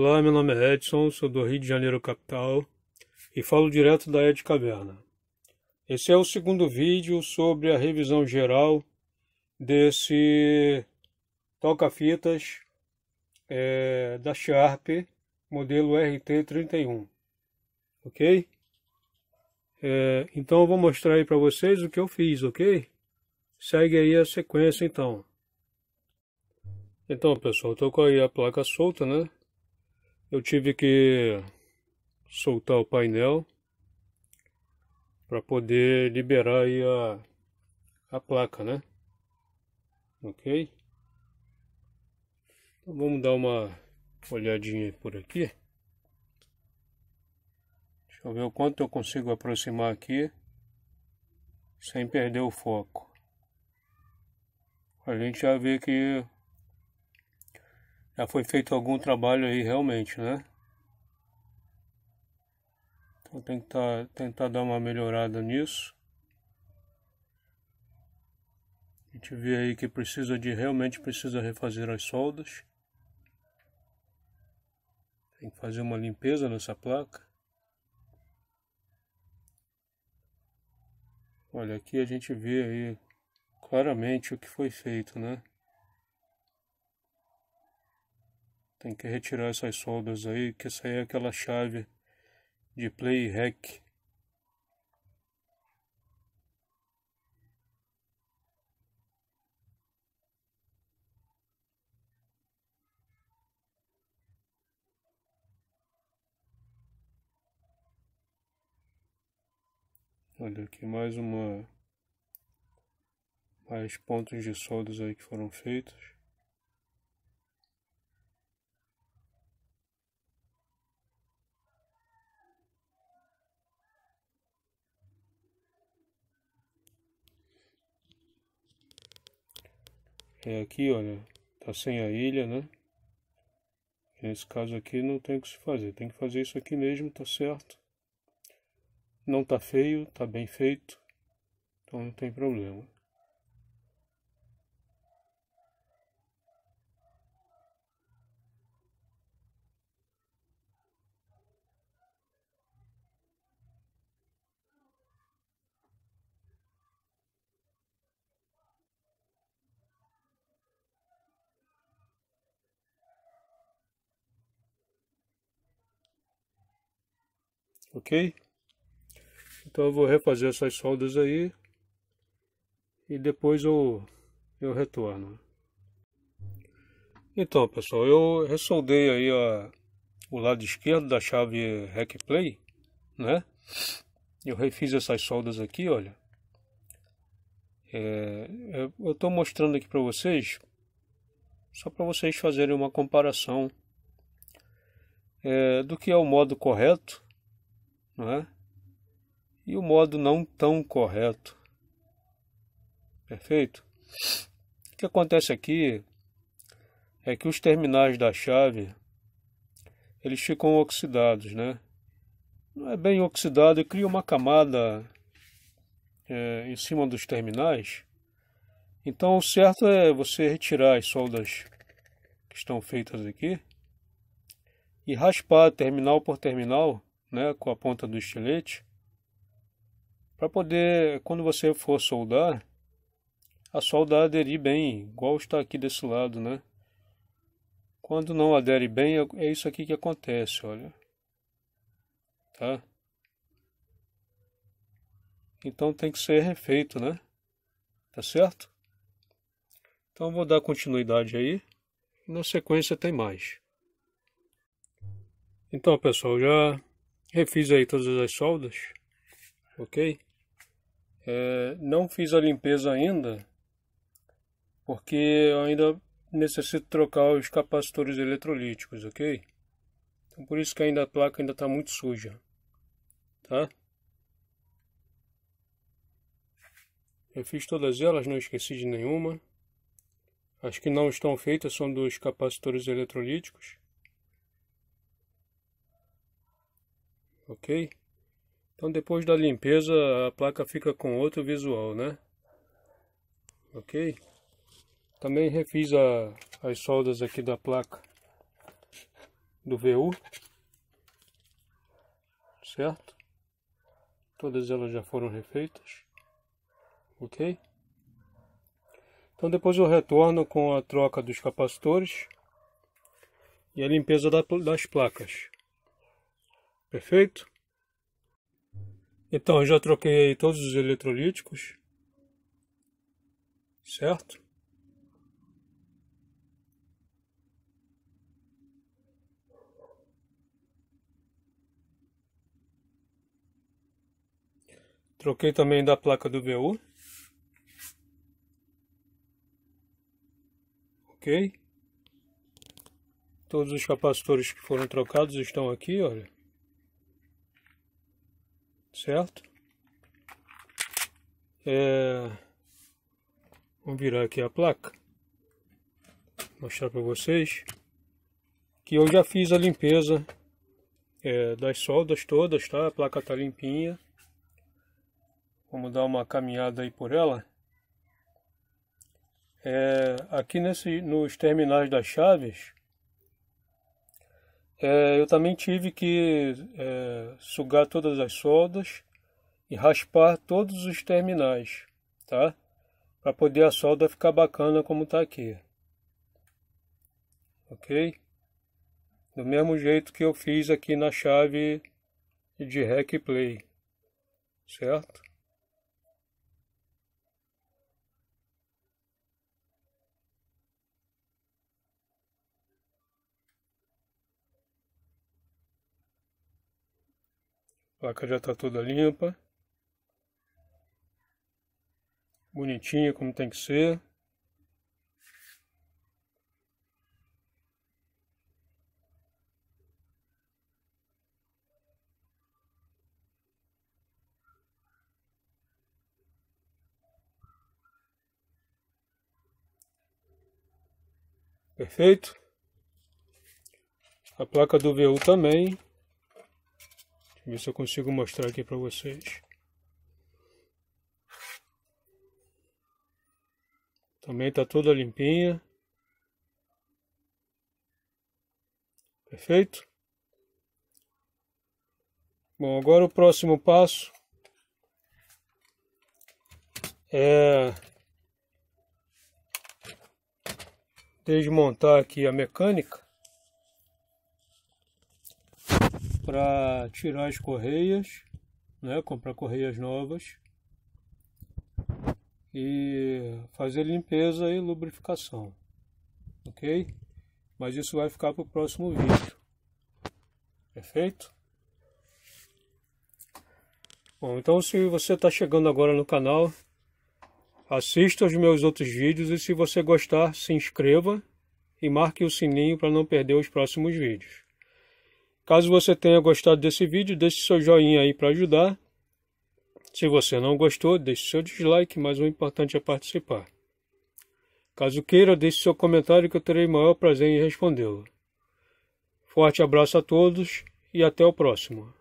Olá, meu nome é Edson, sou do Rio de Janeiro capital e falo direto da Ed Caverna. Esse é o segundo vídeo sobre a revisão geral desse toca-fitas é, da Sharp modelo RT31, ok? É, então eu vou mostrar aí para vocês o que eu fiz, ok? Segue aí a sequência então. Então pessoal, estou com aí a placa solta, né? Eu tive que soltar o painel para poder liberar aí a, a placa, né? Ok? Então vamos dar uma olhadinha por aqui. Deixa eu ver o quanto eu consigo aproximar aqui sem perder o foco. A gente já vê que já foi feito algum trabalho aí realmente, né? Então tem que tá, tentar tá dar uma melhorada nisso. A gente vê aí que precisa de realmente precisa refazer as soldas. Tem que fazer uma limpeza nessa placa. Olha, aqui a gente vê aí claramente o que foi feito, né? Tem que retirar essas soldas aí, que isso aí é aquela chave de play hack. Olha aqui mais uma mais pontos de soldas aí que foram feitos. É aqui, olha, tá sem a ilha, né? Nesse caso aqui não tem o que se fazer, tem que fazer isso aqui mesmo, tá certo? Não tá feio, tá bem feito, então não tem problema. ok? Então eu vou refazer essas soldas aí e depois eu, eu retorno. Então pessoal, eu ressoldei aí a, o lado esquerdo da chave Hack Play, né? Eu refiz essas soldas aqui, olha. É, é eu estou mostrando aqui para vocês, só para vocês fazerem uma comparação é, do que é o modo correto não é? E o modo não tão correto. Perfeito? O que acontece aqui é que os terminais da chave eles ficam oxidados, né? Não é bem oxidado e cria uma camada é, em cima dos terminais. Então o certo é você retirar as soldas que estão feitas aqui e raspar terminal por terminal né, com a ponta do estilete, para poder, quando você for soldar, a solda aderir bem, igual está aqui desse lado, né? Quando não adere bem, é, é isso aqui que acontece, olha. Tá? Então tem que ser refeito, né? Tá certo? Então vou dar continuidade aí. na sequência tem mais. Então pessoal, já Refiz aí todas as soldas, ok? É, não fiz a limpeza ainda, porque ainda necessito trocar os capacitores eletrolíticos, ok? Então por isso que ainda a placa ainda está muito suja, tá? Eu fiz todas elas, não esqueci de nenhuma. As que não estão feitas são dos capacitores eletrolíticos. ok? Então depois da limpeza a placa fica com outro visual, né? Ok? Também refiz a, as soldas aqui da placa do VU, certo? Todas elas já foram refeitas, ok? Então depois eu retorno com a troca dos capacitores e a limpeza da, das placas. Perfeito? Então, eu já troquei aí todos os eletrolíticos. Certo? Troquei também da placa do BU. Ok? Todos os capacitores que foram trocados estão aqui, olha certo? É... Vamos virar aqui a placa, mostrar para vocês que eu já fiz a limpeza é, das soldas todas, tá? A placa tá limpinha. Vamos dar uma caminhada aí por ela. É, aqui nesse, nos terminais das chaves, é, eu também tive que é, sugar todas as soldas e raspar todos os terminais, tá? Para poder a solda ficar bacana como está aqui. Ok? Do mesmo jeito que eu fiz aqui na chave de Hack Play, certo? A placa já está toda limpa. Bonitinha como tem que ser. Perfeito? A placa do VU também Ver se eu consigo mostrar aqui para vocês. Também está toda limpinha. Perfeito? Bom, agora o próximo passo é desmontar aqui a mecânica para tirar as correias, né? comprar correias novas e fazer limpeza e lubrificação, ok? Mas isso vai ficar para o próximo vídeo, perfeito? Bom, então se você está chegando agora no canal, assista os meus outros vídeos e se você gostar, se inscreva e marque o sininho para não perder os próximos vídeos. Caso você tenha gostado desse vídeo, deixe seu joinha aí para ajudar. Se você não gostou, deixe seu dislike, mas o importante é participar. Caso queira, deixe seu comentário que eu terei maior prazer em respondê-lo. Forte abraço a todos e até o próximo.